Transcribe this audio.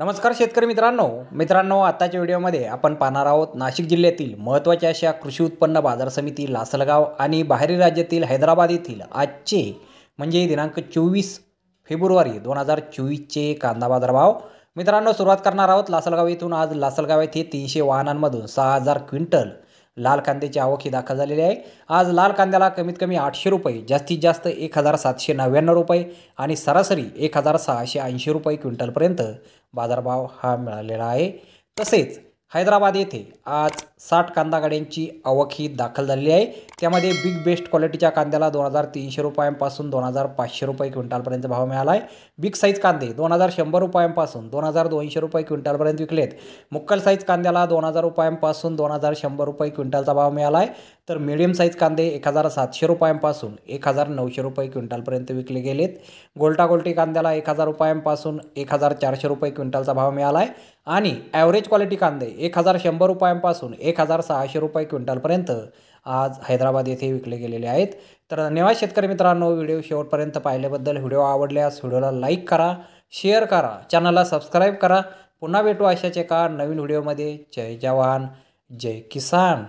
नमस्कार शेतकरी मित्रांनो मित्रांनो आत्ताच्या व्हिडिओमध्ये आपण पाहणार आहोत नाशिक जिल्ह्यातील महत्त्वाच्या अशा कृषी उत्पन्न बाजार समिती लासलगाव आणि बाहेरील राज्यातील हैदराबाद येथील आजचे म्हणजे दिनांक चोवीस फेब्रुवारी दोन हजार चोवीसचे कांदा बाजारभाव मित्रांनो सुरुवात करणार आहोत लासलगाव येथून आज लासलगाव येथे तीनशे वाहनांमधून सहा हजार क्विंटल लाल कांद्याची आवक ही दाखल झालेली आहे आज लाल कांद्याला कमीत कमी आठशे रुपये जास्तीत जास्त एक हजार सातशे नव्याण्णव रुपये आणि सरासरी एक हजार सहाशे ऐंशी रुपये क्विंटलपर्यंत बाजारभाव हा मिळालेला आहे तसेच हैदराबाद येथे आज साठ कांदा गाड्यांची आवक ही दाखल झालेली आहे त्यामध्ये बिग बेस्ट क्वालिटीच्या कांद्याला दोन हजार तीनशे रुपयांपासून दोन हजार पाचशे रुपये क्विंटलपर्यंत भाव मिळाला आहे बिग साईज कांदे दोन हजार शंभर रुपयांपासून दोन हजार दोनशे रुपये क्विंटलपर्यंत विकलेत मुक्कल साईज कांद्याला दोन हजार रुपयांपासून दोन हजार शंभर रुपये क्विंटलचा भाव मिळाला आहे तर मीडियम साईज कांदे एक हजार सातशे रुपयांपासून एक हजार नऊशे रुपये क्विंटलपर्यंत विकले गेलेत गोल्टी कांद्याला एक हजार रुपयांपासून एक हजार चारशे रुपये क्विंटलचा भाव मिळाला आहे आणि ॲव्हरेज क्वालिटी कांदे एक हजार शंभर रुपयांपासून एक हजार सहाशे रुपये क्विंटलपर्यंत आज हैदराबाद येथे विकले गेलेले आहेत तर धन्यवाद शेतकरी मित्रांनो व्हिडिओ शेवटपर्यंत पाहिल्याबद्दल व्हिडिओ आवडल्यास व्हिडिओला लाईक करा शेअर करा चॅनलला सबस्क्राईब करा पुन्हा भेटू अशाच एका नवीन व्हिडिओमध्ये जय जवान जय किसान